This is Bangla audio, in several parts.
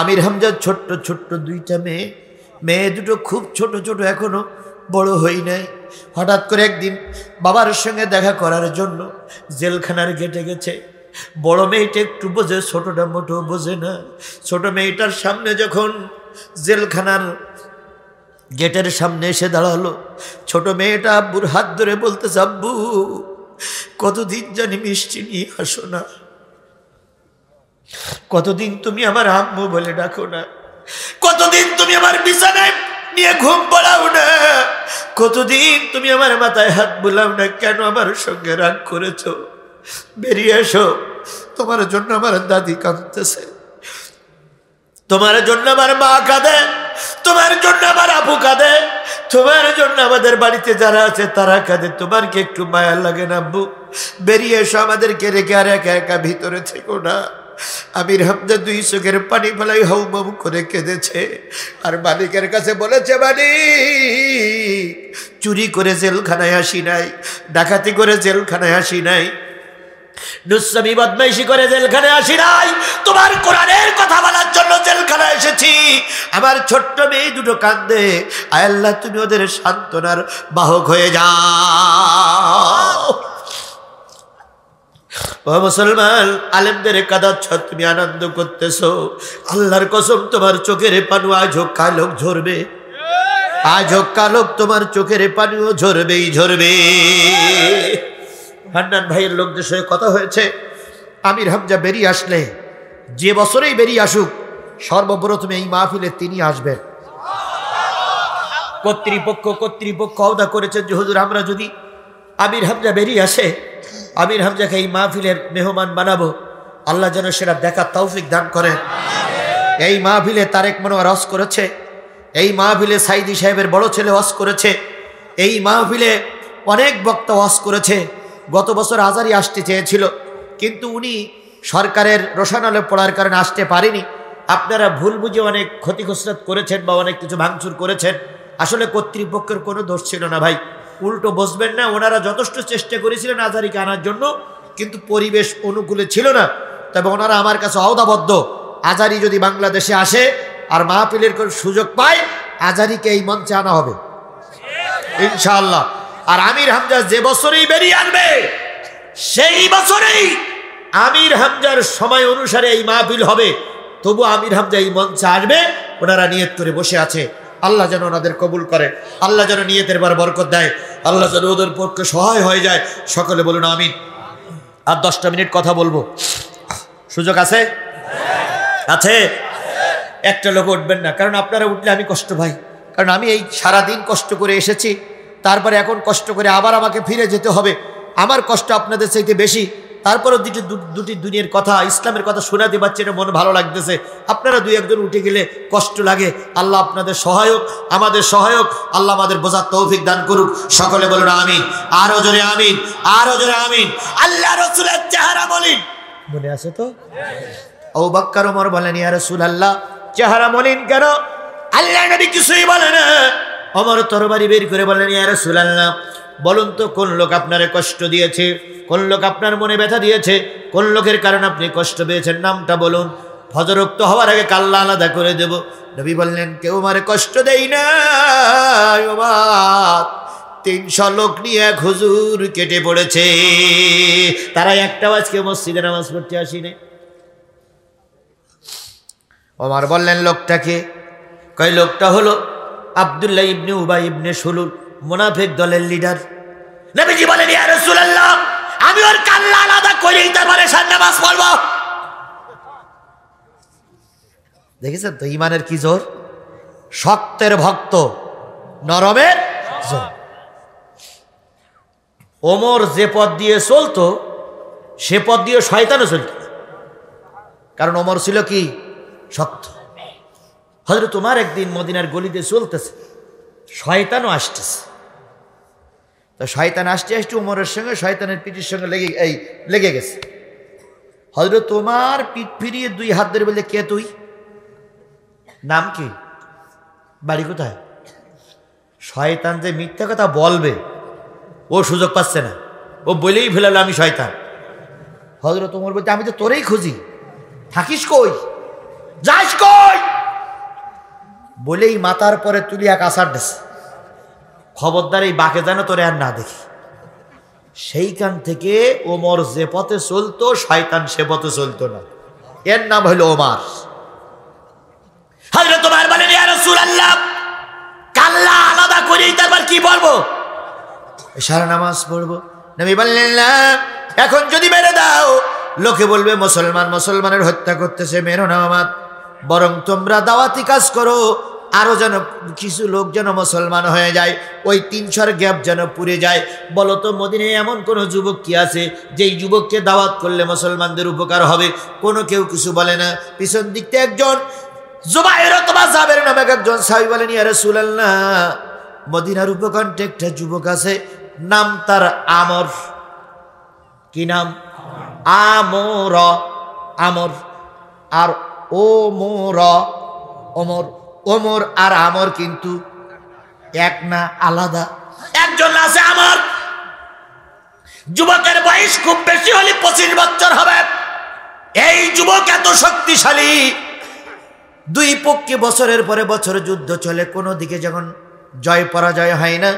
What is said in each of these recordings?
আমির হামজার ছোট্ট ছোট্ট দুইটা মেয়ে মেয়ে দুটো খুব ছোট ছোট এখনও বড় হই নাই হঠাৎ করে একদিন বাবার সঙ্গে দেখা করার জন্য জেলখানার গেটে গেছে বড় মেয়েটা একটু বোঝে ছোটটা মোটো বোঝে না ছোট মেয়েটার সামনে যখন জেলখানার গেটের সামনে এসে দাঁড়ালো ছোট মেয়েটা আব্বুর হাত ধরে বলতে আব্বু কতদিন জানি মিষ্টি নিয়ে আসো না কতদিন তুমি আমার আম্মু বলে ডাকো না কতদিন তুমি আমার বিছানায় নিয়ে ঘুম পড়াও না কতদিন তুমি আমার মাথায় হাত বুলাও না কেন আমার সঙ্গে রাগ করেছ বেরিয়ে এসো তোমার জন্য আমার দাদি কাঁদতেছে তোমার জন্য আমার মা কাঁদে তোমার জন্য আমার আপু কাঁদে তোমার জন্য আমাদের বাড়িতে যারা আছে তারা কাঁদে তোমার কি একটু মায়া লাগে না আব্বু বেরিয়ে এসো আমাদেরকে রেখে আর একা একা ভিতরে থেকো না আমির হামদা দুই চোখের পানি ফেলাই হাউমাউ করে কেঁদেছে আর মালিকের কাছে বলেছে মালিক চুরি করে জেলখানায় আসি নাই ডাকাতি করে জেলখানায় আসি নাই নুসামি বদমাইশি করে জেলখানে আসি নাই তোমার কোরআনের কথা বলার জন্য জেলখানে এসেছি আমার ছোট্ট মেয়ে দুটো কান্দে আয়াল্লাহ তুমি ওদের সান্ত্বনার বাহক হয়ে যাও ও মুসলমান আলেমদের কাদাচ্ছ তুমি আনন্দ করতেছ আল্লাহর কসম তোমার চোখের পানু আজ হোক কালক ঝরবে আজ হোক কালক তোমার চোখের পানিও ঝরবেই ঝরবে হান্নান ভাইয়ের লোকদের সঙ্গে কথা হয়েছে আমির হামজা বেরিয়ে আসলে যে বছরেই বেরিয়ে আসুক সর্বপ্রথমে এই মাহফিলে তিনি আসবেন কর্তৃপক্ষ কর্তৃপক্ষ অদা করেছেন যে হুজুর আমরা যদি আমির হামজা বেরিয়ে আসে আমির হামজাকে এই মাহফিলের মেহমান বানাবো আল্লাহ যেন সেটা দেখার তৌফিক দান করেন এই মাহফিলে তারেক মনোয়ার হস করেছে এই মাহফিলে সাইদি সাহেবের বড় ছেলে হস করেছে এই মাহফিলে অনেক বক্তা হস করেছে গত বছর হাজারি আসতে চেয়েছিল কিন্তু উনি সরকারের রোশানালে পড়ার কারণে আসতে পারেনি আপনারা ভুল বুঝে অনেক ক্ষতিগ্রস্ত করেছেন বা অনেক কিছু ভাঙচুর করেছেন আসলে কর্তৃপক্ষের কোনো দোষ ছিল না ভাই উল্টো বসবেন না ওনারা যথেষ্ট চেষ্টা করেছিলেন আজারিকে আনার জন্য কিন্তু পরিবেশ অনুকূলে ছিল না তবে ওনারা আমার কাছে আওদাবদ্ধ আজারি যদি বাংলাদেশে আসে আর মাহফিলের সুযোগ পায় আজারিকে এই মঞ্চে আনা হবে ইনশাআল্লাহ আর আমির হামজা যে বছরেই বেরিয়ে আনবে সেই বছরেই আমির হামজার সময় অনুসারে এই মাহফিল হবে তবু আমির হামজা এই মঞ্চে আসবে ওনারা নিয়ত করে বসে আছে আল্লাহ যেন ওনাদের কবুল করে আল্লাহ যেন নিয়েদের বার বরকত দেয় আল্লাহ যেন ওদের পক্ষে সহায় হয়ে যায় সকলে বলুন আমি আর দশটা মিনিট কথা বলবো সুযোগ আছে আছে একটা লোক উঠবেন না কারণ আপনারা উঠলে আমি কষ্ট ভাই কারণ আমি এই সারাদিন কষ্ট করে এসেছি তারপরে এখন কষ্ট করে আবার আমাকে ফিরে যেতে হবে আমার কষ্ট আপনাদের চাইতে বেশি তারপরে দুটি দুটি দুনিয়ার কথা ইসলামের কথা শোনাতে পারছে এটা মন ভালো লাগতেছে আপনারা দুই একজন উঠে গেলে কষ্ট লাগে আল্লাহ আপনাদের সহায়ক আমাদের সহায়ক আল্লাহ আমাদের বোঝার তৌফিক দান করুক সকলে বলুন আমিন আরো জোরে আমিন আরো জোরে আমিন আল্লাহ রসুলের চেহারা বলি মনে আছে তো ও বাক্কার ওমর বলেন ইয়া রসুল আল্লাহ চেহারা মলিন কেন আল্লাহ নবী কিছুই বলে না অমর তরবারি বের করে বলেন ইয়া রসুল আল্লাহ বলুন তো কোন লোক আপনারে কষ্ট দিয়েছে কোন লোক আপনার মনে ব্যথা দিয়েছে কোন লোকের কারণে আপনি কষ্ট পেয়েছেন নামটা বলুন ফজরক্ত হওয়ার আগে কাল্লা আলাদা করে দেব নবী বললেন কেউ মারে কষ্ট দেই না তিনশো লোক নিয়ে এক হুজুর কেটে পড়েছে তারা একটা আজকে মসজিদে নামাজ পড়তে আসিনি ওমার বললেন লোকটাকে কয় লোকটা হলো আবদুল্লাহ ইবনে উবাই ইবনে সুলুল মোনাফেক দলের লিডার নবীজি বলেন ইয়া রাসূলুল্লাহ আমি ওর কাল্লা আলাদা করে তারপরে সামনে নামাজ পড়বো দেখেছেন তো ইমানের কি জোর শক্তের ভক্ত নরমের জোর ওমর যে পথ দিয়ে চলতো সে পথ দিয়ে শয়তানও চলত কারণ ওমর ছিল কি শক্ত হজরত তোমার একদিন মদিনার গলিতে চলতেছে শয়তানও আসতেছে তা শয়তান আসতে আসতে উমরের সঙ্গে শয়তানের পিঠির সঙ্গে লেগে এই লেগে গেছে হজরত তোমার পিঠ ফিরিয়ে দুই হাত ধরে বলে কে তুই নাম কি বাড়ি কোথায় শয়তান যে মিথ্যা কথা বলবে ও সুযোগ পাচ্ছে না ও বলেই ফেলাল আমি শয়তান হজরত তোমার বলতে আমি তো তোরেই খুঁজি থাকিস কই যাস কই বলেই মাতার পরে তুলিয়া কাসার দেশে খবরদার এই বাঁকে যেন তোরে আর না দেখি সেইখান থেকে ওমর যে পথে চলতো শয়তান সে পথে চলতো না এর নাম হলো ওমার তোমার ওমার বলেন ইয়া রাসূলুল্লাহ কাল্লা আলাদা করে তারপর কি বলবো সারা নামাজ পড়বো নবী বললেন না এখন যদি মেরে দাও লোকে বলবে মুসলমান মুসলমানের হত্যা করতেছে মেরো না আমার বরং তোমরা দাওয়াতি কাজ করো আরও যেন কিছু লোক যেন মুসলমান হয়ে যায় ওই তিনশোর গ্যাপ যেন পুড়ে যায় বলতো মদিনে এমন কোনো যুবক কি আছে যেই যুবককে দাওয়াত করলে মুসলমানদের উপকার হবে কোনো কেউ কিছু বলে না পিছন দিক থেকে একজন জুবাইর তোমা সাহেবের নামে একজন সাহেব বলেন ইয়ারে না মদিনার উপকণ্ঠে একটা যুবক আছে নাম তার আমর কি নাম আমর আমর আর ও মোর অমর ওমর আর আমর কিন্তু এক না আলাদা একজন আছে আমার যুবকের বয়স খুব বেশি হলে পঁচিশ বছর হবে এই যুবক এত শক্তিশালী দুই পক্ষে বছরের পরে বছর যুদ্ধ চলে কোনো দিকে যখন জয় পরাজয় হয় না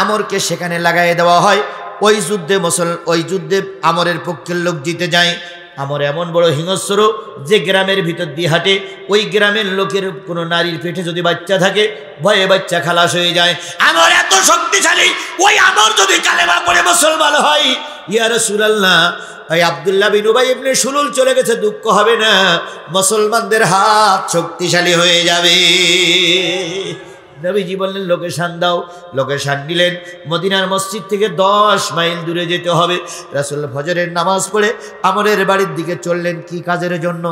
আমরকে সেখানে লাগাই দেওয়া হয় ওই যুদ্ধে মুসল ওই যুদ্ধে আমরের পক্ষের লোক জিতে যায় আমার এমন বড় হিংস্র যে গ্রামের ভিতর দিয়ে হাঁটে ওই গ্রামের লোকের কোনো নারীর পেটে যদি বাচ্চা থাকে ভয়ে বাচ্চা খালাস হয়ে যায় আমার এত শক্তিশালী ওই আমার যদি কালেমা করে মুসলমান হয় ইয়ার সুরাল্লাহ ভাই আবদুল্লাহ বিন উবাই এমনি সুলুল চলে গেছে দুঃখ হবে না মুসলমানদের হাত শক্তিশালী হয়ে যাবে নবীজি বললেন লোকেশান দাও লোকেশান নিলেন মদিনার মসজিদ থেকে দশ মাইল দূরে যেতে হবে রাসুল ফজরের নামাজ পড়ে আমরের বাড়ির দিকে চললেন কি কাজের জন্য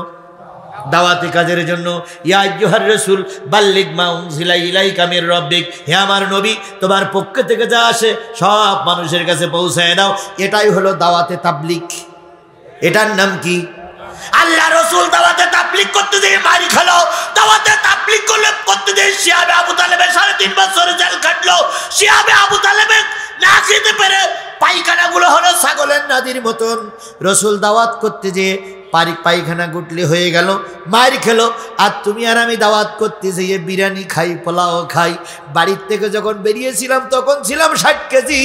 দাওয়াতি কাজের জন্য ইয়াজুহার রসুল বাল্লিক মা উংসিলা ইলাই কামির রব্বিক হে আমার নবী তোমার পক্ষ থেকে যা আসে সব মানুষের কাছে পৌঁছায় দাও এটাই হলো দাওয়াতে তাবলিক এটার নাম কি আল্লাহ রসুল দাওয়াতে তাবলিক করতে দিয়ে মারি খেলো দাওয়াতে তাবলিক করলে করতে দিয়ে শিয়াবে আবু তালেবে সাড়ে তিন বছর জেল খাটলো শিয়াবে আবু তালেবে না খেতে পেরে পায়খানাগুলো হলো ছাগলের নাদির মতন রসুল দাওয়াত করতে যেয়ে পারি পায়খানা গুটলি হয়ে গেল মার খেলো আর তুমি আর আমি দাওয়াত করতে যেয়ে বিরিয়ানি খাই পোলাও খাই বাড়ির থেকে যখন বেরিয়েছিলাম তখন ছিলাম ষাট কেজি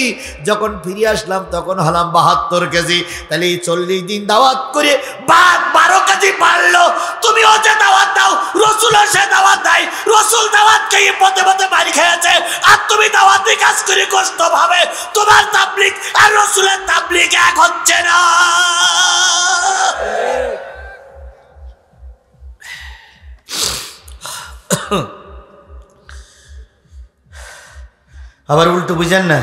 যখন ফিরে আসলাম তখন হলাম বাহাত্তর কেজি তাহলে এই চল্লিশ দিন দাওয়াত করে বাঘ বারো কেজি বাড়লো তুমি ওতে দাওয়াত দাও রসুল সে দাওয়াত দেয় রসুল দাওয়াত খেয়ে পথে পথে বাড়ি খেয়েছে আর তুমি দাওয়াতে কাজ করে কষ্ট ভাবে তোমার তাবলিক আর রসুলের তাবলিক এক হচ্ছে না আবার উল্টো বুঝেন না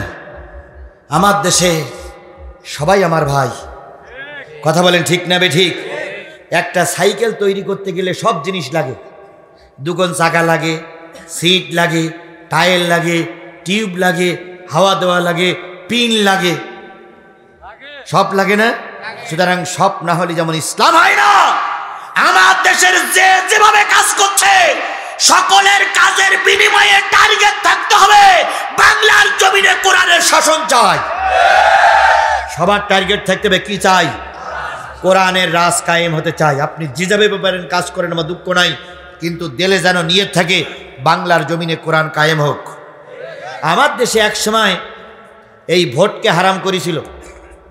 আমার দেশে সবাই আমার ভাই কথা বলেন ঠিক না বে ঠিক একটা সাইকেল তৈরি করতে গেলে সব জিনিস লাগে দুগন চাকা লাগে সিট লাগে টায়ার লাগে টিউব লাগে হাওয়া দেওয়া লাগে পিন লাগে সব লাগে না সুতরাং সব না হলে যেমন ইসলাম হয় না আমার দেশের যে যেভাবে কাজ করছে সকলের কাজের বিনিময়ে টার্গেট থাকতে হবে বাংলার জমিনে কোরআনের শাসন চাই সবার টার্গেট থাকতে হবে কি চাই কোরআনের রাজ কায়েম হতে চাই আপনি যাবে ব্যাপারেন কাজ করেন আমার দুঃখ নাই কিন্তু দেলে যেন নিয়ে থাকে বাংলার জমিনে কোরআন কায়েম হোক আমার দেশে এক সময় এই ভোটকে হারাম করেছিল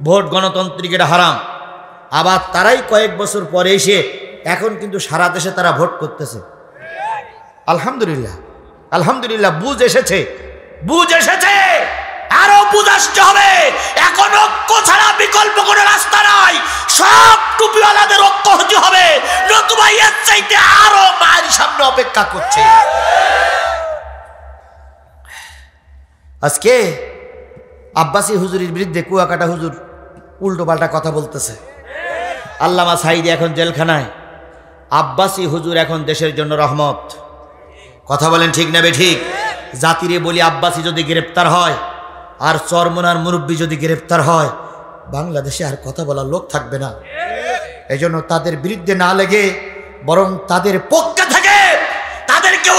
ভোট গণতান্ত্রিক এটা হারাম আবার তারাই কয়েক বছর পরে এসে এখন কিন্তু সারা দেশে তারা ভোট করতেছে আলহামদুলিল্লাহ আলহামদুলিল্লাহ বুঝ এসেছে বুঝ এসেছে আরো বুঝ আসতে হবে এখন ঐক্য ছাড়া বিকল্প কোনো রাস্তা নাই সব টুপিওয়ালাদের ঐক্য হতে হবে নতুবা এর চাইতে আরো মায়ের সামনে অপেক্ষা করছে আজকে আব্বাসী হুজুরের বিরুদ্ধে কুয়াকাটা হুজুর উল্টোপাল্টা কথা বলতেছে আল্লামা সাইদি এখন জেলখানায় আব্বাসি হুজুর এখন দেশের জন্য রহমত কথা বলেন ঠিক না ঠিক জাতিরে বলি আব্বাসি যদি গ্রেপ্তার হয় আর চরমনার মুরব্বী যদি গ্রেপ্তার হয় বাংলাদেশে আর কথা বলার লোক থাকবে না এজন্য তাদের বিরুদ্ধে না লেগে বরং তাদের পক্ষে থাকে তাদেরকে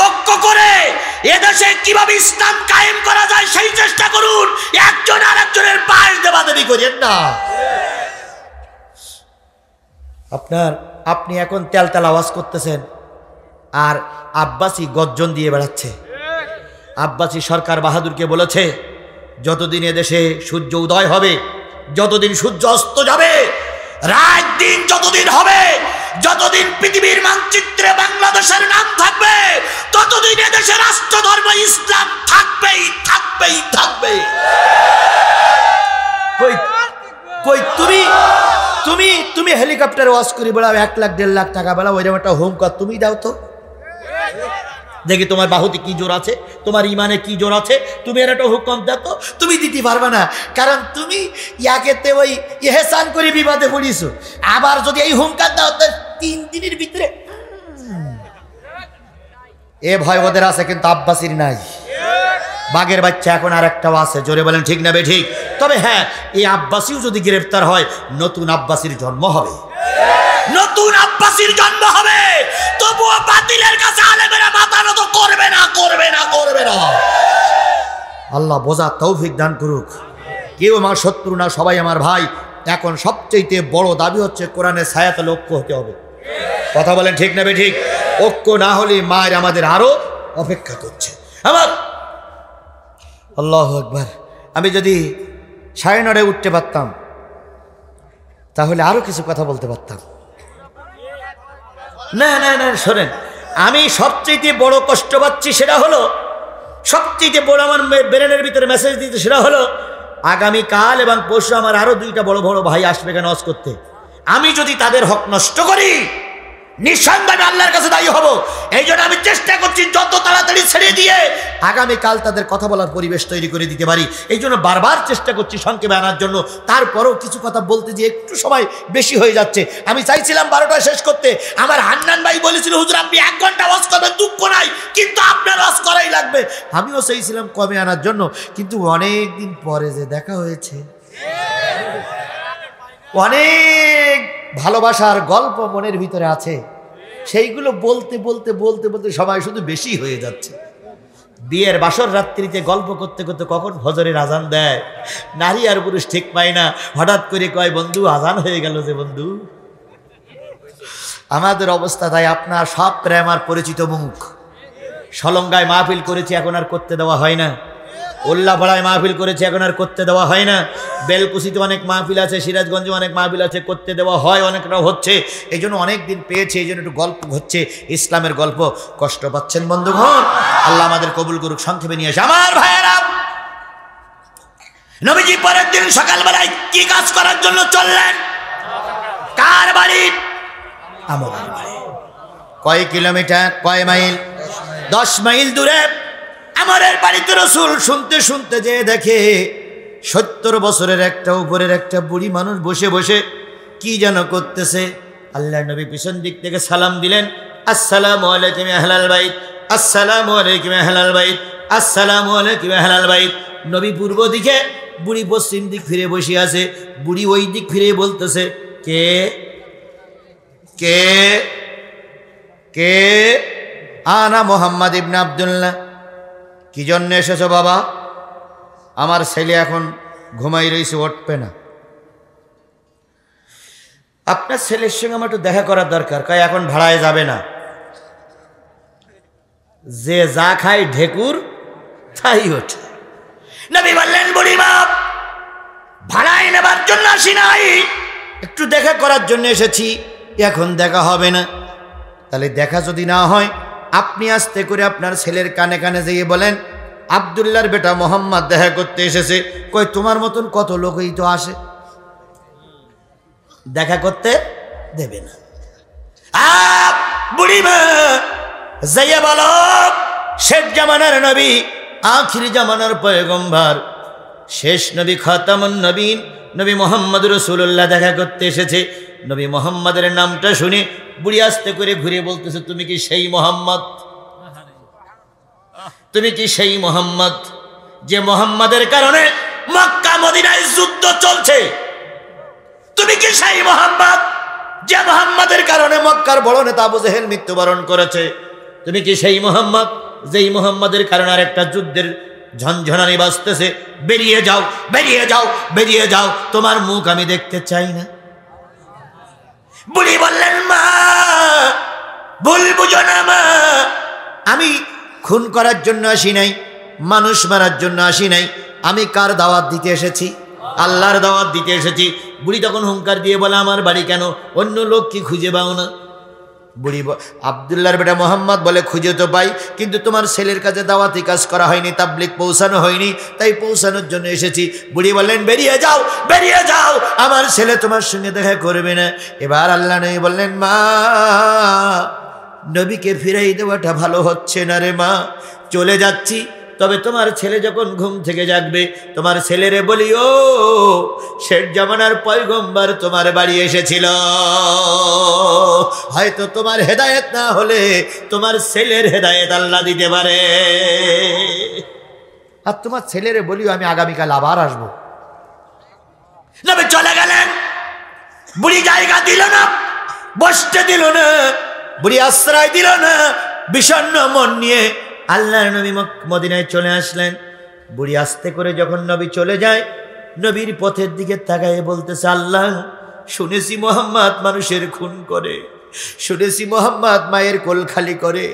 এদেশে কিভাবে ইসলাম কায়েম করা যায় সেই চেষ্টা করুন একজন আর একজনের পাশ দেবাদেবি করেন না আপনার আপনি এখন তেল তেল আওয়াজ করতেছেন আর আব্বাসি গর্জন দিয়ে বেড়াচ্ছে আব্বাসী সরকার বাহাদুরকে বলেছে যতদিন এদেশে সূর্য উদয় হবে যতদিন সূর্য অস্ত যাবে রাত দিন যতদিন হবে যতদিন পৃথিবীর মানচিত্রে বাংলাদেশের নাম থাকবে ততদিন এদেশে রাষ্ট্র ধর্ম ইসলাম থাকবেই থাকবেই থাকবে কই কই তুমি তুমি তুমি হেলিকপ্টারে ওয়াশ করি বেড়াও এক লাখ দেড় লাখ টাকা বেলা ওইরকম একটা হোমকার তুমি দাও তো দেখি তোমার বাহুতে কি জোর আছে তোমার ইমানে কি জোর আছে তুমি এর একটা হুকম দেখো তুমি দিতে পারবে না কারণ তুমি ইয়াকে ওই ইহেসান করে বিবাদে পড়িস আবার যদি এই হুমকার দাও তিন দিনের ভিতরে এ ভয় ওদের আছে কিন্তু আব্বাসির নাই বাঘের বাচ্চা এখন আর একটাও আছে জোরে বলেন ঠিক না ঠিক তবে হ্যাঁ এই আব্বাসিও যদি গ্রেফতার হয় নতুন আব্বাসির জন্ম হবে নতুন আব্বাসির জন্ম হবে তবুও বাতিলের কাছে আলেমেরা মাথা তো করবে না করবে না করবে না আল্লাহ বোঝা তৌফিক দান করুক কেউ আমার শত্রু না সবাই আমার ভাই এখন সবচেয়ে বড় দাবি হচ্ছে কোরআনে সায়াত লক্ষ্য হতে হবে কথা বলেন ঠিক নেবে ঠিক ঐক্য না হলে মায়ের আমাদের আরও অপেক্ষা করছে আমার আল্লাহ একবার আমি যদি সাড়ে নটায় উঠতে পারতাম তাহলে আরও কিছু কথা বলতে পারতাম না না না শোনেন আমি সবচেয়ে বড় কষ্ট পাচ্ছি সেটা হলো সবচেয়ে বড় আমার ব্রেনের ভিতরে মেসেজ দিতে সেটা হলো আগামীকাল এবং পরশু আমার আরও দুইটা বড় বড় ভাই আসবে কেন অস করতে আমি যদি তাদের হক নষ্ট করি নিঃসন্দেহে আল্লাহর কাছে দায়ী হব এই জন্য আমি চেষ্টা করছি যত তাড়াতাড়ি ছেড়ে দিয়ে আগামীকাল তাদের কথা বলার পরিবেশ তৈরি করে দিতে পারি এই জন্য বারবার চেষ্টা করছি সংক্ষেপে আনার জন্য তারপরেও কিছু কথা বলতে যে একটু সময় বেশি হয়ে যাচ্ছে আমি চাইছিলাম বারোটা শেষ করতে আমার হান্নান ভাই বলেছিল হুজুর আপনি এক ঘন্টা ওয়াজ করবেন দুঃখ নাই কিন্তু আপনার ওয়াজ করাই লাগবে আমিও চাইছিলাম কমে আনার জন্য কিন্তু অনেক দিন পরে যে দেখা হয়েছে অনেক ভালোবাসার গল্প মনের ভিতরে আছে সেইগুলো বলতে বলতে বলতে বলতে সময় শুধু বেশি হয়ে যাচ্ছে বিয়ের বাসর রাত্রিতে গল্প করতে করতে কখন হজরের আজান দেয় নারী আর পুরুষ ঠিক পায় না হঠাৎ করে কয় বন্ধু আজান হয়ে গেল যে বন্ধু আমাদের অবস্থা তাই আপনার সব প্রেম আর পরিচিত মুখ সলঙ্গায় মাহফিল করেছি এখন আর করতে দেওয়া হয় না ভাড়ায় মাহফিল করেছে এখন আর করতে দেওয়া হয় না বেলকুশিতে অনেক মাহফিল আছে সিরাজগঞ্জে অনেক মাহফিল আছে করতে দেওয়া হয় অনেকটা হচ্ছে এই জন্য অনেক দিন পেয়েছে এই জন্য একটু গল্প হচ্ছে ইসলামের গল্প কষ্ট পাচ্ছেন বন্ধুগণ আল্লাহ আমাদের কবুল করুক সংক্ষেপে নিয়ে আসে আমার ভাইয়েরা নবীজি পরের দিন সকালবেলায় কি কাজ করার জন্য চললেন কার বাড়ি আমার বাড়ি কয় কিলোমিটার কয় মাইল দশ মাইল দূরে আমার বাড়িতে রসুল শুনতে শুনতে যেয়ে দেখে সত্তর বছরের একটা উপরের একটা বুড়ি মানুষ বসে বসে কি যেন করতেছে আল্লাহ নবী পিছন দিক থেকে সালাম দিলেন আসসালাম আলাইকুম আহলাল বাইত আসসালাম আলাইকুম আহলাল বাইত আসসালাম আলাইকুম আহলাল বাইত নবী পূর্ব দিকে বুড়ি পশ্চিম দিক ফিরে বসে আছে বুড়ি ওই দিক ফিরে বলতেছে কে কে কে আনা মোহাম্মদ ইবনা আবদুল্লাহ কি জন্য এসেছো বাবা আমার ছেলে এখন ঘুমাই রয়েছে উঠবে না আপনার ছেলের সঙ্গে আমার একটু দেখা করার দরকার কাই এখন ভাড়ায় যাবে না যে যা খায় ঢেকুর তাই ওঠে নবী বললেন বাপ ভাড়ায় নেবার জন্য আসি নাই একটু দেখা করার জন্য এসেছি এখন দেখা হবে না তাহলে দেখা যদি না হয় আপনি আস্তে করে আপনার ছেলের কানে কানে যেয়ে বলেন আবদুল্লার বেটা মোহাম্মদ দেখা করতে এসেছে কই তোমার মতন কত লোকই তো আসে দেখা করতে দেবে না বুড়িমা যাইয়া বলো শেষ জামানার নবী আখির জামানার পয়গম্বার শেষ নবী খতামন নবীন নবী মোহাম্মদ রসুল্লাহ দেখা করতে এসেছে নবী মোহাম্মদের নামটা শুনে বুড়ি আস্তে করে ঘুরে বলতেছে তুমি কি সেই মোহাম্মদ তুমি কি সেই মোহাম্মদ যে মোহাম্মদের কারণে মক্কা মদিনায় যুদ্ধ চলছে তুমি কি সেই মোহাম্মদ যে মোহাম্মদের কারণে মক্কার বড় নেতা আবু জেহেল মৃত্যুবরণ করেছে তুমি কি সেই মোহাম্মদ যেই মোহাম্মদের কারণে আর একটা যুদ্ধের ঝনঝনানি বাঁচতেছে বেরিয়ে যাও বেরিয়ে যাও বেরিয়ে যাও তোমার মুখ আমি দেখতে চাই না বুড়ি বললেন মা ভুল বুঝো না মা আমি খুন করার জন্য আসি নাই মানুষ মারার জন্য আসি নাই আমি কার দাওয়াত দিতে এসেছি আল্লাহর দাওয়াত দিতে এসেছি বুড়ি তখন হুঙ্কার দিয়ে বলে আমার বাড়ি কেন অন্য লোক কি খুঁজে পাও না বুড়ি আবদুল্লাহর বেটা মোহাম্মদ বলে খুঁজে তো পাই কিন্তু তোমার ছেলের কাছে দাওয়াতি কাজ করা হয়নি তাবলিক পৌঁছানো হয়নি তাই পৌঁছানোর জন্য এসেছি বুড়ি বললেন বেরিয়ে যাও বেরিয়ে যাও আমার ছেলে তোমার সঙ্গে দেখা করবে না এবার আল্লাহ নেই বললেন মা নবীকে ফিরাই দেওয়াটা ভালো হচ্ছে না রে মা চলে যাচ্ছি তবে তোমার ছেলে যখন ঘুম থেকে জাগবে তোমার ছেলেরে বলি ও শেখ জামানার পয়গম্বার তোমার বাড়ি এসেছিল হয়তো তোমার হেদায়েত না হলে তোমার ছেলের হেদায়েত আল্লাহ দিতে পারে আর তোমার ছেলেরে বলিও আমি আগামীকাল আবার আসবো নবে চলে গেলেন বুড়ি জায়গা দিল না বসতে দিল না বুড়ি আশ্রয় দিল না বিষণ্ন মন নিয়ে আল্লাহর নবী মদিনায় চলে আসলেন বুড়ি আস্তে করে যখন নবী চলে যায় নবীর পথের দিকে তাকায় বলতেছে আল্লাহ শুনেছি মোহাম্মদ মানুষের খুন করে শুনেছি মোহাম্মদ মায়ের কোল খালি করে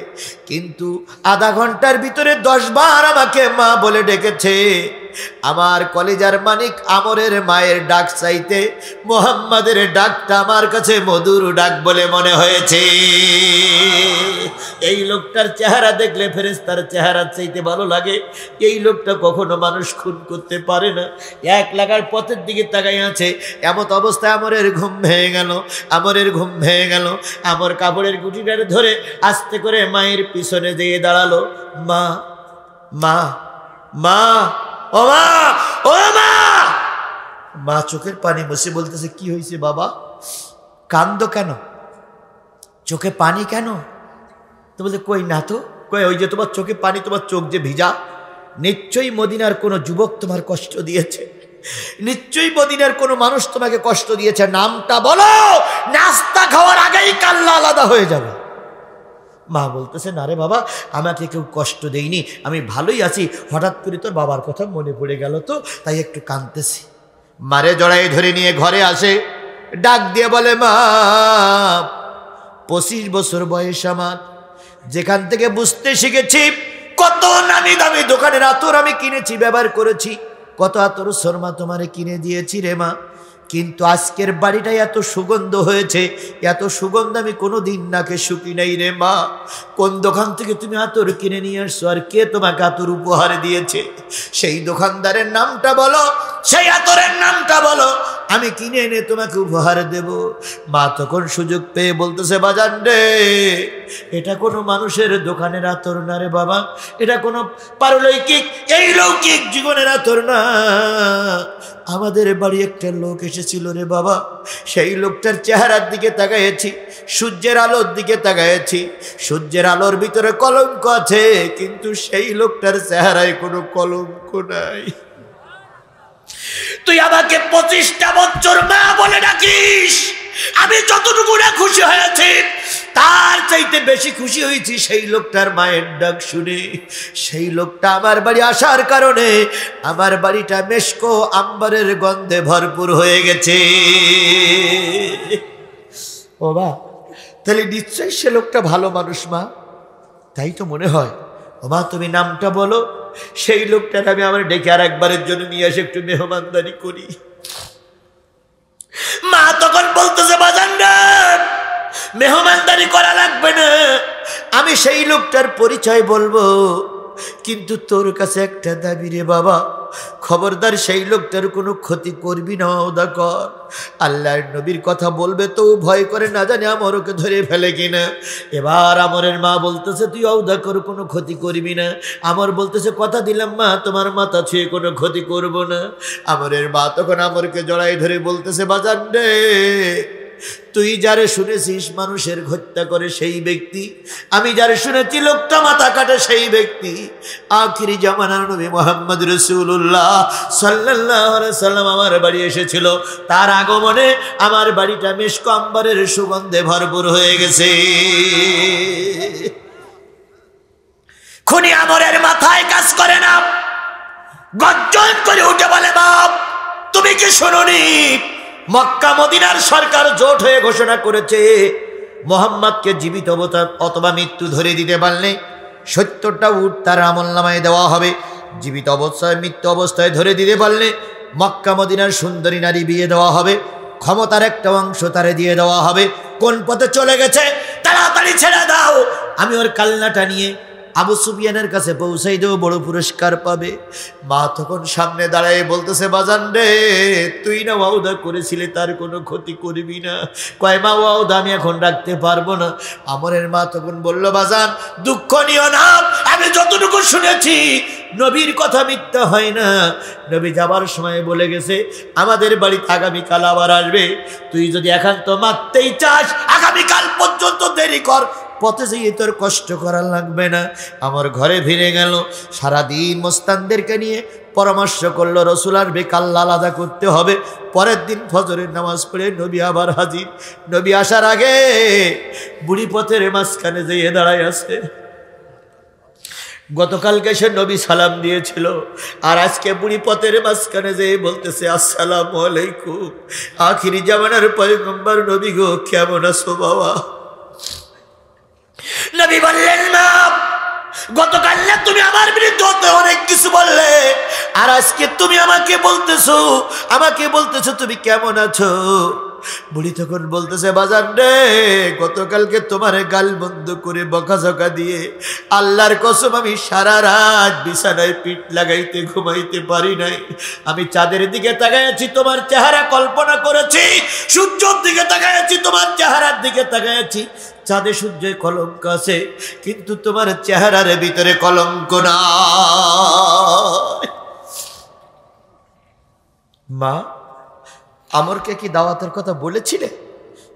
কিন্তু আধা ঘন্টার ভিতরে দশ বার আমাকে মা বলে ডেকেছে আমার কলেজার মানিক আমরের মায়ের ডাক চাইতে মোহাম্মদের ডাকটা আমার কাছে মধুর ডাক বলে মনে হয়েছে এই লোকটার চেহারা দেখলে তার চেহারা চাইতে ভালো লাগে এই লোকটা কখনো মানুষ খুন করতে পারে না এক লাগার পথের দিকে তাকাই আছে এমত অবস্থায় আমরের ঘুম ভেঙে গেল আমরের ঘুম ভেঙে গেল আমর কাপড়ের গুটিটার ধরে আস্তে করে মায়ের পিছনে যেয়ে দাঁড়ালো মা মা মা ও মা ও মা মা চোখের পানি বসে বলতেছে কি হয়েছে বাবা কান্দ কেন চোখে পানি কেন তো বলতে কই না তো কই ওই যে তোমার চোখে পানি তোমার চোখ যে ভিজা নিশ্চয়ই মদিনার কোনো যুবক তোমার কষ্ট দিয়েছে নিশ্চয়ই মদিনার কোনো মানুষ তোমাকে কষ্ট দিয়েছে নামটা বলো নাস্তা খাওয়ার আগেই কাল্লা আলাদা হয়ে যাবে মা বলতেছে না রে বাবা আমাকে কেউ কষ্ট দেয়নি আমি ভালোই আছি হঠাৎ করে তোর বাবার কথা মনে পড়ে গেল তো তাই একটু কাঁদতেছি মারে জড়াই ধরে নিয়ে ঘরে আসে ডাক দিয়ে বলে মা পঁচিশ বছর বয়স আমার যেখান থেকে বুঝতে শিখেছি কত নামি দামি দোকানের আতর আমি কিনেছি ব্যবহার করেছি কত আতর শর্মা তোমারে কিনে দিয়েছি রে মা কিন্তু আজকের বাড়িটা এত সুগন্ধ হয়েছে এত সুগন্ধ আমি কোনো দিন নাকে শুকি নাই রে মা কোন দোকান থেকে তুমি আতর কিনে নিয়ে আসছো আর কে তোমাকে আতর উপহার দিয়েছে সেই দোকানদারের নামটা বলো সেই আতরের নামটা বলো আমি কিনে এনে তোমাকে উপহার দেব মা তখন সুযোগ পেয়ে বলতেছে বাজান রে এটা কোনো মানুষের দোকানের আতর না রে বাবা এটা কোনো পারলৌকিক এই লৌকিক জীবনের আতর না আমাদের বাড়ি একটা লোক এসেছিল রে বাবা সেই লোকটার চেহারার দিকে তাকাইছি সূর্যের আলোর দিকে তাকাইছি সূর্যের আলোর ভিতরে কলঙ্ক আছে কিন্তু সেই লোকটার চেহারায় কোনো কলঙ্ক নাই তুই আমাকে পঁচিশটা বছর মা বলে ডাকিস আমি যতটুকু না খুশি হয়েছি তার চাইতে বেশি খুশি হয়েছি সেই লোকটার মায়ের ডাক শুনে সেই লোকটা আমার বাড়ি আসার কারণে আমার বাড়িটা মেশকো আম্বারের গন্ধে ভরপুর হয়ে গেছে ও বা তাহলে নিশ্চয়ই সে লোকটা ভালো মানুষ মা তাই তো মনে হয় ওমা তুমি নামটা বলো সেই লোকটার আমি আমার ডেকে আর একবারের জন্য নিয়ে এসে একটু মেহমানদারি করি মা তখন বলতেছে বাজান মেহমানদারি করা লাগবে না আমি সেই লোকটার পরিচয় বলবো কিন্তু তোর কাছে একটা দাবি রে বাবা খবরদার সেই লোকটার কোনো ক্ষতি করবি না ওদা কর আল্লাহর নবীর কথা বলবে তো ভয় করে না জানে আমার ওকে ধরে ফেলে কিনা এবার আমারের মা বলতেছে তুই অদা কর কোনো ক্ষতি করবি না আমার বলতেছে কথা দিলাম মা তোমার মাথা ছুঁয়ে কোনো ক্ষতি করব না আমারের মা তখন আমরকে জড়াই ধরে বলতেছে বাজার রে তুই যারে শুনেছিস মানুষের হত্যা করে সেই ব্যক্তি আমি যারে শুনেছি লোকটা মাথা কাটে সেই ব্যক্তি আখিরি জামানা নবী মোহাম্মদ রসুল্লাহ সাল্লাহ সাল্লাম আমার বাড়ি এসেছিল তার আগমনে আমার বাড়িটা মেশক আম্বারের সুগন্ধে ভরপুর হয়ে গেছে খুনি আমরের মাথায় কাজ করে না গর্জন করে উঠে বলে বাপ তুমি কি শুনুনি মক্কা মদিনার সরকার জোট হয়ে ঘোষণা করেছে মোহাম্মদকে জীবিত অবতার অথবা মৃত্যু ধরে দিতে পারলে সত্যটা উট তার আমল নামায় দেওয়া হবে জীবিত অবস্থায় মৃত্যু অবস্থায় ধরে দিতে পারলে মক্কা মদিনার সুন্দরী নারী বিয়ে দেওয়া হবে ক্ষমতার একটা অংশ তারে দিয়ে দেওয়া হবে কোন পথে চলে গেছে তাড়াতাড়ি ছেড়ে দাও আমি ওর কালনাটা নিয়ে আবু সুফিয়ানের কাছে পৌঁছাই দেব বড় পুরস্কার পাবে মা তখন সামনে দাঁড়ায় বলতেছে বাজান রে তুই না ওয়াউদা করেছিলি তার কোনো ক্ষতি করবি না কয় মা ওয়াউদা আমি এখন রাখতে পারবো না আমরের মা তখন বলল বাজান দুঃখ নিও না আমি যতটুকু শুনেছি নবীর কথা মিথ্যা হয় না নবী যাবার সময় বলে গেছে আমাদের বাড়িতে আগামীকাল আবার আসবে তুই যদি একান্ত মারতেই চাস আগামীকাল পর্যন্ত দেরি কর পথে যেয়ে তোর কষ্ট করা লাগবে না আমার ঘরে ফিরে গেল সারাদিন মোস্তানদেরকে নিয়ে পরামর্শ করলো রসুল আর বেকাল্লা আলাদা করতে হবে পরের দিন ফজরের নামাজ পড়ে নবী আবার হাজির নবী আসার আগে বুড়ি পথের মাঝখানে যেয়ে দাঁড়ায় আছে গতকালকে সে নবী সালাম দিয়েছিল আর আজকে বুড়ি পথের মাঝখানে যেয়ে বলতেছে আসসালাম আলাইকুম আখিরি জামানার পয়গম্বর নবী গো কেমন আছো বাবা নবী বললেন না গতকাল না তুমি আমার বিরুদ্ধে অনেক কিছু বললে আর আজকে তুমি আমাকে বলতেছো আমাকে বলতেছো তুমি কেমন আছো বুড়ি তখন বলতেছে বাজার রে গতকালকে তোমার গাল বন্ধ করে বকাঝকা দিয়ে আল্লাহর কসম আমি সারা রাত বিছানায় পিঠ লাগাইতে ঘুমাইতে পারি নাই আমি চাঁদের দিকে তাকাইছি তোমার চেহারা কল্পনা করেছি সূর্যর দিকে তাকাইছি তোমার চেহারার দিকে তাকাইছি চাঁদে সূর্য কলঙ্ক আছে কিন্তু তোমার চেহারার ভিতরে কলঙ্ক না মা আমারকে কি দাওয়াতের কথা বলেছিলে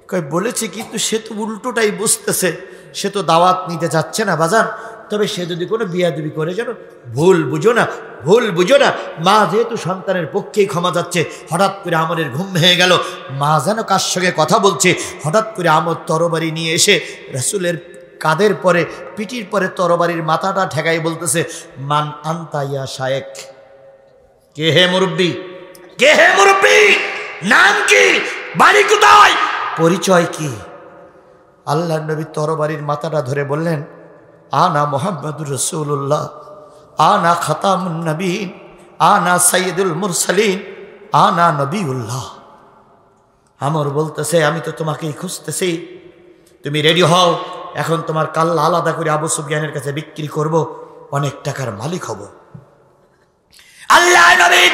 কয় বলেছি কিন্তু সে তো উল্টোটাই বুঝতেছে সে তো দাওয়াত নিতে যাচ্ছে না বাজান তবে সে যদি কোনো বিয়াদবি করে যেন ভুল বুঝো না ভুল বুঝো না মা যেহেতু সন্তানের পক্ষেই ক্ষমা যাচ্ছে হঠাৎ করে আমাদের ঘুম ভেঙে গেল মা যেন কার সঙ্গে কথা বলছে হঠাৎ করে আমর তরবারি নিয়ে এসে রসুলের কাদের পরে পিটির পরে তরবারির মাথাটা ঠেকাই বলতেছে মান আন্তাইয়া শায়েক কে হে মুরব্বী কে হে মুরব্বী নাম কি বাড়ি কোথায় পরিচয় কি আল্লাহ নবী তরবারির মাথাটা ধরে বললেন আনা মোহাম্মদুর রসুল্লাহ আনা খতামুন নবীন আনা সৈয়দুল মুরসালিন আনা উল্লাহ আমর বলতেছে আমি তো তোমাকেই খুঁজতেছি তুমি রেডি হও এখন তোমার কাল্লা আলাদা করে আবু সুফিয়ানের কাছে বিক্রি করব অনেক টাকার মালিক হব আল্লাহ নবী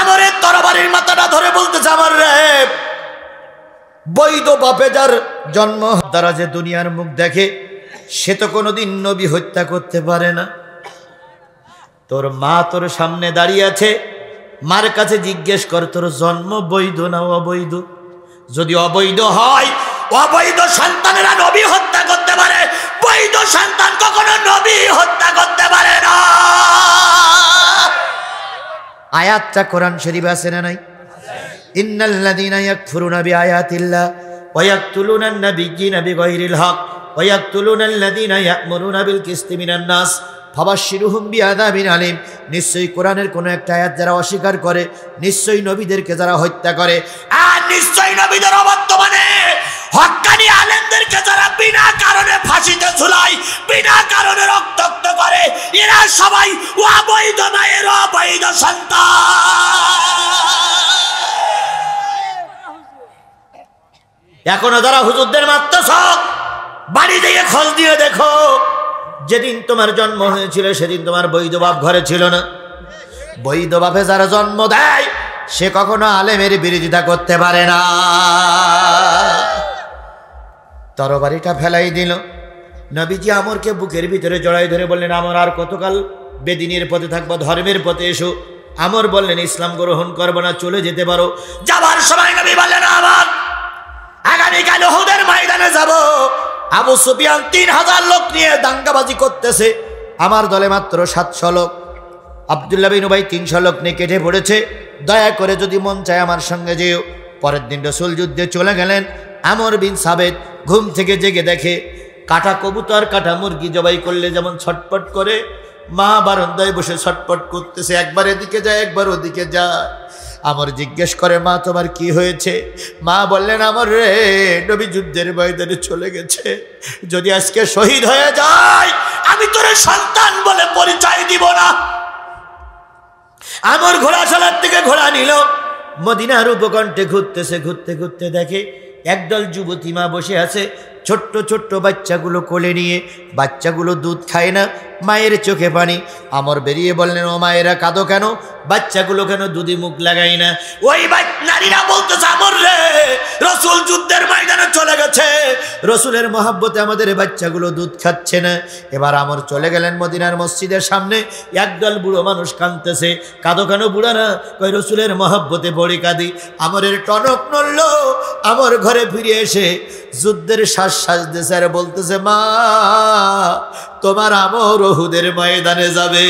আমরের তরবারির মাথাটা ধরে বলতেছে আমার রে বৈধ বাপে জন্ম দ্বারা যে দুনিয়ার মুখ দেখে সে তো কোনোদিন নবী হত্যা করতে পারে না তোর মা তোর সামনে দাঁড়িয়ে আছে মার কাছে জিজ্ঞেস কর তোর জন্ম বৈধ না অবৈধ যদি অবৈধ হয় অবৈধ সন্তানেরা নবী হত্যা করতে পারে বৈধ সন্তান কখনো নবী হত্যা করতে পারে না আয়াতটা কোরআন শরীফ আছে না নাই ইন্নাল্লাযীনা ইয়াকফুরুনা বিআয়াতিল্লাহ ওয়া ইয়াকতুলুনা আন-নাবিয়্যিনা বিগাইরিল হক ওয়াক্তুলুনাল্লাযীনা ইয়া'মুরুনা বিল নিশ্চয়ই কোরআনের কোনো একটা আয়াত যারা অস্বীকার করে নিশ্চয়ই নবীদেরকে যারা হত্যা করে আর নিশ্চয়ই নবীদের অবর্তমানে হক্কানি আলেমদেরকে যারা বিনা কারণে ফাঁসিতে ঝুলাই বিনা কারণে রক্তাক্ত করে এরা সবাই অবৈধ না এর অবৈধ সন্তান এখনো যারা হুজুরদের মাত্র সব বাড়ি দিয়ে খোঁজ দিয়ে দেখো যেদিন তোমার জন্ম হয়েছিল সেদিন তোমার বৈধ বাপ ঘরে ছিল না বৈধ বাপে যারা জন্ম দেয় সে কখনো আলেমের বিরোধিতা করতে পারে না তরবারিটা ফেলাই দিল নবীজি আমরকে বুকের ভিতরে জড়াই ধরে বললেন আমার আর কতকাল বেদিনের পথে থাকবো ধর্মের পথে এসো আমর বললেন ইসলাম গ্রহণ করবো না চলে যেতে পারো যাবার সময় নবী বললেন আমার আগামীকাল ওহুদের ময়দানে যাব আবু সুফিয়ান তিন হাজার লোক নিয়ে দাঙ্গাবাজি করতেছে আমার দলে মাত্র সাতশো লোক আবদুল্লা বিন তিনশো লোক নিয়ে কেটে পড়েছে দয়া করে যদি মন চায় আমার সঙ্গে যেও পরের দিন রসুল যুদ্ধে চলে গেলেন আমর বিন সাবেদ ঘুম থেকে জেগে দেখে কাটা কবুতর কাটা মুরগি জবাই করলে যেমন ছটপট করে মা বারান্দায় বসে ছটপট করতেছে একবার এদিকে যায় একবার ওদিকে যায় আমার জিজ্ঞেস করে মা তোমার কি হয়েছে মা বললেন আমার রে নবী যুদ্ধের ময়দানে চলে গেছে যদি আজকে শহীদ হয়ে যায় আমি তোরে সন্তান বলে পরিচয় দিব না আমার ঘোড়া চলার থেকে ঘোড়া নিল মদিনার উপকণ্ঠে ঘুরতেছে ঘুরতে ঘুরতে দেখে একদল যুবতী মা বসে আছে ছোট্ট ছোট্ট বাচ্চাগুলো কোলে নিয়ে বাচ্চাগুলো দুধ খায় না মায়ের চোখে পানি আমার বেরিয়ে বললেন ও মায়েরা কাঁদো কেন বাচ্চাগুলো কেন দুধি মুখ লাগাই না ওই নারীরা বলতেছে আমর রে রসুল যুদ্ধের ময়দানে চলে গেছে রসুলের মহাব্বতে আমাদের বাচ্চাগুলো দুধ খাচ্ছে না এবার আমার চলে গেলেন মদিনার মসজিদের সামনে একদল বুড়ো মানুষ কাঁদতেছে কাঁদো কেন বুড়া না ওই রসুলের মহাব্বতে বড়ি কাঁদি আমরের টনক নড়ল আমার ঘরে ফিরে এসে যুদ্ধের শ্বাস আশ্বাস দিয়েছে আর বলতেছে মা তোমার আমর ওহুদের ময়দানে যাবে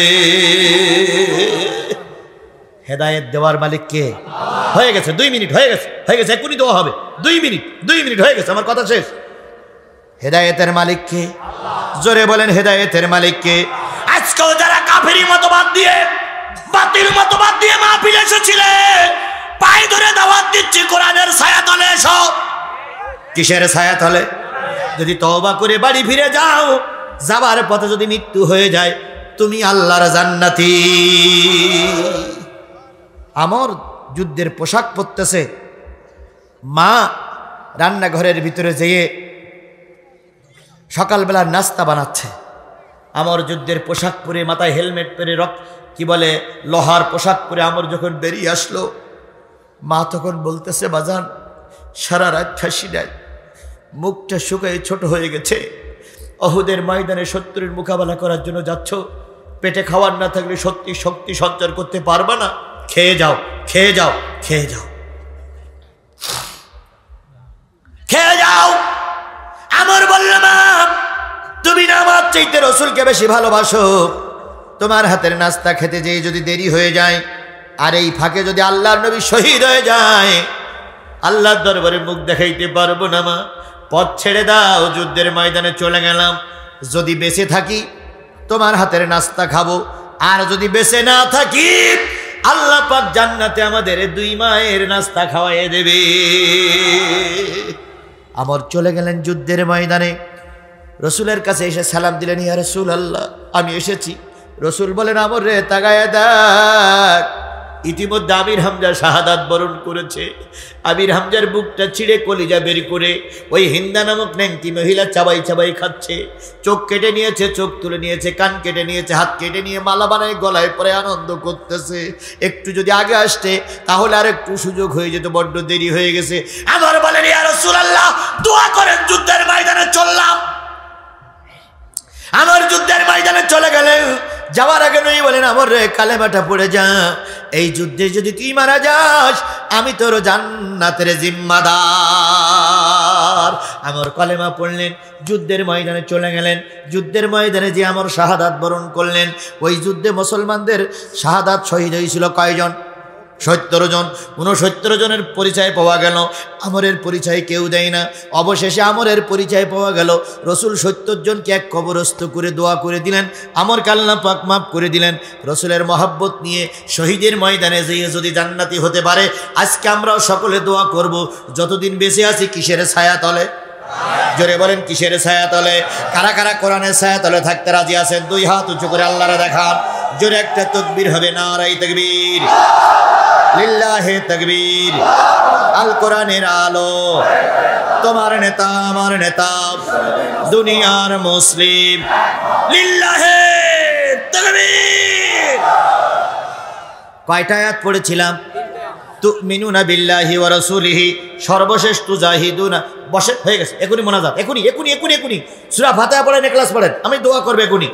হেদায়েত দেওয়ার মালিক কে হয়ে গেছে দুই মিনিট হয়ে গেছে হয়ে গেছে এক দেওয়া হবে দুই মিনিট দুই মিনিট হয়ে গেছে আমার কথা শেষ হেদায়েতের মালিক কে জোরে বলেন হেদায়েতের মালিক কে আজকেও যারা কাফেরি মতবাদ দিয়ে বাতিল মতবাদ দিয়ে মাহফিল এসেছিলে পায়ে ধরে দাওয়াত দিচ্ছি কোরআনের ছায়াতলে এসো কিসের ছায়াতলে যদি তবা করে বাড়ি ফিরে যাও যাবার পথে যদি মৃত্যু হয়ে যায় তুমি আল্লাহর জান্নাতি আমার যুদ্ধের পোশাক পরতেছে মা রান্নাঘরের ভিতরে যেয়ে সকালবেলা নাস্তা বানাচ্ছে আমার যুদ্ধের পোশাক পরে মাথায় হেলমেট পরে রক কি বলে লোহার পোশাক পরে আমার যখন বেরিয়ে আসলো মা তখন বলতেছে বাজান সারা রাত ফাঁসি নাই মুখটা শুকায় ছোট হয়ে গেছে অহুদের ময়দানে শত্রুর মোকাবেলা করার জন্য যাচ্ছ পেটে খাওয়ার না থাকলে সত্যি শক্তি সঞ্চার করতে পারবা না খেয়ে যাও খেয়ে যাও খেয়ে যাও খেয়ে যাও আমার বললাম তুমি না আমার চাইতে রসুলকে বেশি ভালোবাসো তোমার হাতের নাস্তা খেতে যেয়ে যদি দেরি হয়ে যায় আর এই ফাঁকে যদি আল্লাহর নবী শহীদ হয়ে যায় আল্লাহর দরবারে মুখ দেখাইতে পারবো না মা পথ ছেড়ে দাও যুদ্ধের ময়দানে চলে গেলাম যদি বেঁচে থাকি তোমার হাতের নাস্তা খাবো আর যদি বেঁচে না থাকি আল্লাহ পাক জান্নাতে আমাদের দুই মায়ের নাস্তা খাওয়াইয়ে দেবে আমার চলে গেলেন যুদ্ধের ময়দানে রসুলের কাছে এসে সালাম দিলেন ইয়া রসুল আল্লাহ আমি এসেছি রসুল বলেন আমার রে তাগায় দেখ ইতিমধ্যে আমির হামজা শাহাদাত বরণ করেছে আমির হামজার বুকটা ছিঁড়ে কলিজা বের করে ওই হিন্দা নামক ন্যাংটি মহিলা চাবাই চাবাই খাচ্ছে চোখ কেটে নিয়েছে চোখ তুলে নিয়েছে কান কেটে নিয়েছে হাত কেটে নিয়ে মালা বানায় গলায় পরে আনন্দ করতেছে একটু যদি আগে আসতে তাহলে আর একটু সুযোগ হয়ে যেত বড্ড দেরি হয়ে গেছে আমার বলেন দোয়া করেন যুদ্ধের ময়দানে চললাম আমার যুদ্ধের ময়দানে চলে গেলে যাওয়ার আগে নই বলেন আমার রে কালেমাটা পড়ে যা এই যুদ্ধে যদি তুই মারা যাস আমি তোর জান্নাতের জিম্মাদার আমার কলেমা পড়লেন যুদ্ধের ময়দানে চলে গেলেন যুদ্ধের ময়দানে যে আমার শাহাদাত বরণ করলেন ওই যুদ্ধে মুসলমানদের শাহাদাত শহীদ হয়েছিল কয়জন সত্তর জন উনসত্তর জনের পরিচয় পাওয়া গেল আমরের পরিচয় কেউ দেয় না অবশেষে আমরের পরিচয় পাওয়া গেল রসুল সত্তর জনকে এক কবরস্থ করে দোয়া করে দিলেন আমর কাল্লা পাক মাপ করে দিলেন রসুলের মহাব্বত নিয়ে শহীদের ময়দানে যেয়ে যদি জান্নাতি হতে পারে আজকে আমরাও সকলে দোয়া করব যতদিন বেঁচে আছি কিসের ছায়া তলে জোরে বলেন কিসের ছায়া তলে কারা কারা কোরআনের ছায়া তলে থাকতে রাজি আছেন দুই হাত উঁচু করে আল্লাহরা দেখান জোরে একটা তদবির হবে নারাই তকবীর লিল্লাহে তকবীর আল কোরআনের আলো তোমার নেতা আমার নেতা দুনিয়ার মুসলিম লিল্লাহে কয়টা আয়াত পড়েছিলাম তুমিনুনা বিল্লাহি ওয়া রাসূলিহি সর্বশেষ তুজাহিদুনা বসে হয়ে গেছে এখনই মোনাজাত এখনই এখনই এখনই এখনই সূরা ফাতিহা পড়েন নেকলাস পড়েন আমি দোয়া করব এখনই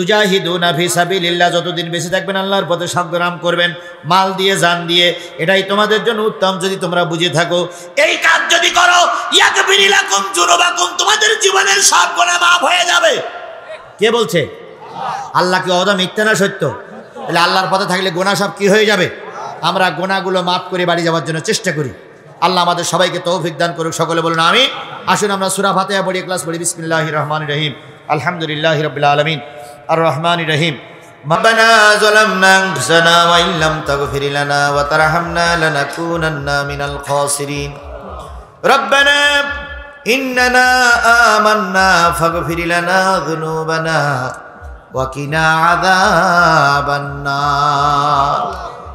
তুজাহিদুনা ফি সাবিলিল্লাহ যতদিন বেঁচে থাকবেন আল্লাহর পথে সংগ্রাম করবেন মাল দিয়ে জান দিয়ে এটাই তোমাদের জন্য উত্তম যদি তোমরা বুঝে থাকো এই কাজ যদি করো ইয়াকবিরিলাকুম জুনুবাকুম তোমাদের জীবনের সব গুনাহ maaf হয়ে যাবে কে বলছে আল্লাহ কি অদা মিথ্যা না সত্য তাহলে আল্লাহর পথে থাকলে গোনা সব কি হয়ে যাবে আমরা গোনাগুলো মাফ করে বাড়ি যাওয়ার জন্য চেষ্টা করি আল্লাহ আমাদের সবাইকে তৌফিক দান করুক সকলে বলুন আমি আসুন আমরা সুরা ফাতেহা পড়ি ক্লাস পড়ি বিসমিল্লাহ রহমান রহিম আলহামদুলিল্লাহ রবিল্লা আলমিন আর রহমান রহিম ربنا ظلمنا أنفسنا وإن لم تغفر لنا وترحمنا لنكونن من الخاسرين ربنا إننا آمنا فاغفر لنا ذنوبنا وقنا عذاب النار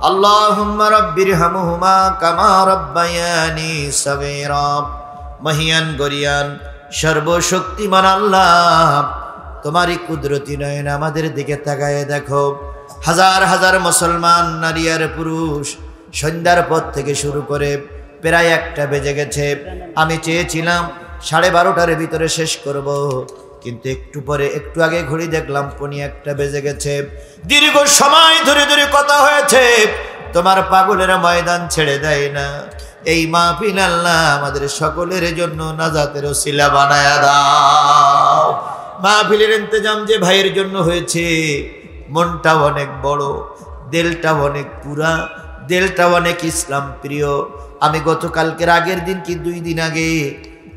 اللهم رب ارحمهما كما ربياني صغيرا মহিয়ান গরিয়ান সর্বশক্তিমান আল্লাহ তোমারই কুদরতি নয়ন আমাদের দিকে তাকায় দেখো হাজার হাজার মুসলমান নারী আর পুরুষ সন্ধ্যার পর থেকে শুরু করে প্রায় একটা বেজে গেছে আমি চেয়েছিলাম সাড়ে বারোটার ভিতরে শেষ করব। কিন্তু একটু পরে একটু আগে ঘড়ি দেখলাম পনি একটা বেজে গেছে দীর্ঘ সময় ধরে ধরে কথা হয়েছে তোমার পাগলেরা ময়দান ছেড়ে দেয় না এই মা আল্লাহ আমাদের সকলের জন্য নাজাতেরও শিলা বানায় দাও মাহফিলের ইন্তজাম যে ভাইয়ের জন্য হয়েছে মনটা অনেক বড় দেলটা অনেক পুরা দেলটা অনেক ইসলাম প্রিয় আমি গতকালকের আগের দিন কি দুই দিন আগে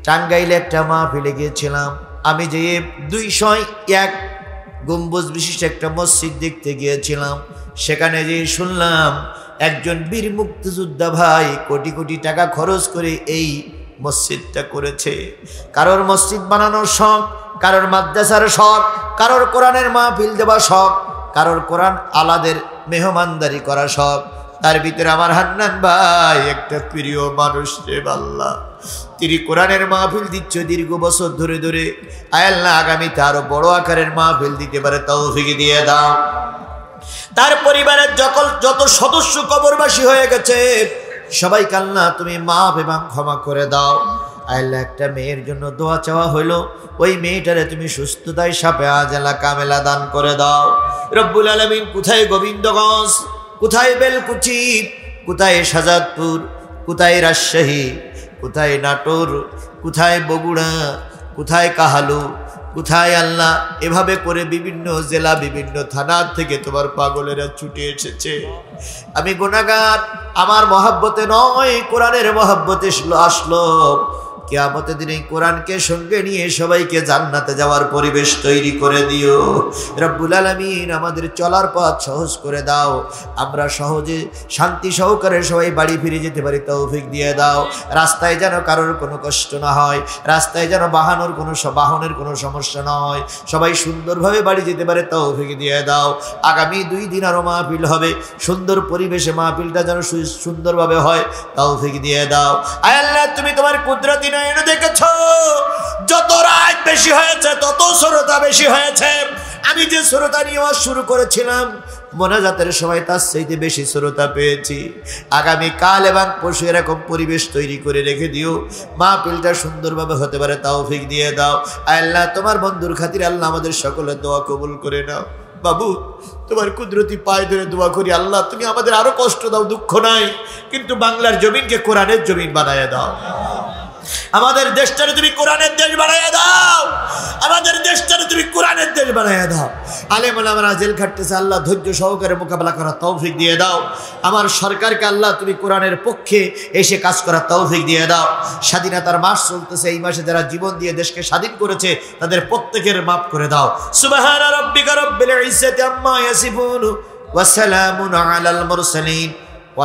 টাঙ্গাইলে একটা মাহফিলে গিয়েছিলাম আমি যে দুইশো এক গম্বুজ বিশিষ্ট একটা মসজিদ দেখতে গিয়েছিলাম সেখানে যে শুনলাম একজন বীর মুক্তিযোদ্ধা ভাই কোটি কোটি টাকা খরচ করে এই মসজিদটা করেছে কারোর মসজিদ বানানোর শখ কারোর মাদ্রাসার শখ কারোর কোরআনের মাহফিল দেওয়া শখ কারোর কোরআন আলাদের মেহমানদারি করা শখ তার ভিতরে আমার হান্নান ভাই একটা প্রিয় মানুষ রে বাল্লা তিনি কোরআনের মাহফিল দিচ্ছ দীর্ঘ বছর ধরে ধরে আয়াল্লা আগামীতে আরো বড় আকারের মাহফিল দিতে পারে তাও ফিকে দিয়ে দাও তার পরিবারের যখন যত সদস্য কবরবাসী হয়ে গেছে সবাই কান্না তুমি মাপ এবং ক্ষমা করে দাও আল্লাহ একটা মেয়ের জন্য দোয়া চাওয়া হইলো ওই মেয়েটারে তুমি সুস্থতায় সাপে আজেলা কামেলা দান করে দাও রব্বুল আলমিন কোথায় গোবিন্দগঞ্জ কোথায় বেলকুচি কোথায় সাজাদপুর কোথায় রাজশাহী কোথায় নাটোর কোথায় বগুড়া কোথায় কাহালু কোথায় আল্লাহ এভাবে করে বিভিন্ন জেলা বিভিন্ন থানার থেকে তোমার পাগলেরা ছুটে এসেছে আমি গোনাগার আমার মহাব্বতে নয় কোরআনের মহাব্বতে আসলো কেয়ামতের দিন এই কোরআনকে সঙ্গে নিয়ে সবাইকে জান্নাতে যাওয়ার পরিবেশ তৈরি করে দিও রব্বুল আলমিন আমাদের চলার পথ সহজ করে দাও আমরা সহজে শান্তি সহকারে সবাই বাড়ি ফিরে যেতে পারি তৌফিক দিয়ে দাও রাস্তায় যেন কারোর কোনো কষ্ট না হয় রাস্তায় যেন বাহানোর কোনো বাহনের কোনো সমস্যা না হয় সবাই সুন্দরভাবে বাড়ি যেতে পারে তৌফিক দিয়ে দাও আগামী দুই দিন আরও মাহফিল হবে সুন্দর পরিবেশে মাহফিলটা যেন সুন্দরভাবে হয় তৌফিক দিয়ে দাও আয়াল্লাহ তুমি তোমার কুদরতি হুসাইন দেখেছ যত রাত বেশি হয়েছে তত শ্রোতা বেশি হয়েছে আমি যে শ্রোতা নিয়ে শুরু করেছিলাম মোনাজাতের সময় তার সেইতে বেশি শ্রোতা পেয়েছি আগামী কাল এবং পশু এরকম পরিবেশ তৈরি করে রেখে দিও মা মাহফিলটা সুন্দরভাবে হতে পারে তাও তাওফিক দিয়ে দাও আল্লাহ তোমার বন্ধুর খাতির আল্লাহ আমাদের সকলের দোয়া কবুল করে নাও বাবু তোমার কুদরতি পায়ে ধরে দোয়া করি আল্লাহ তুমি আমাদের আরো কষ্ট দাও দুঃখ নাই কিন্তু বাংলার জমিনকে কোরআনের জমিন বানায় দাও আমাদের দেশটারে তুমি কোরআনের দেশ বানাইয়া দাও আমাদের দেশটারে তুমি কোরআনের দেশ বানাইয়া দাও আলেম আমরা জেল খাটতেছে আল্লাহ ধৈর্য সহকারে মোকাবেলা করার তৌফিক দিয়ে দাও আমার সরকারকে আল্লাহ তুমি কোরআনের পক্ষে এসে কাজ করার তৌফিক দিয়ে দাও স্বাধীনতার মাস চলতেছে এই মাসে যারা জীবন দিয়ে দেশকে স্বাধীন করেছে তাদের প্রত্যেকের মাফ করে দাও সুবাহ আম্মা ইয়াসিফুন আলাল মুরসালিন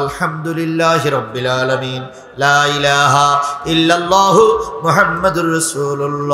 আলহামদুলিল্লাহ রবিল আলমিন লাহ ইহ মোহাম্মদুর রসুল্লাহ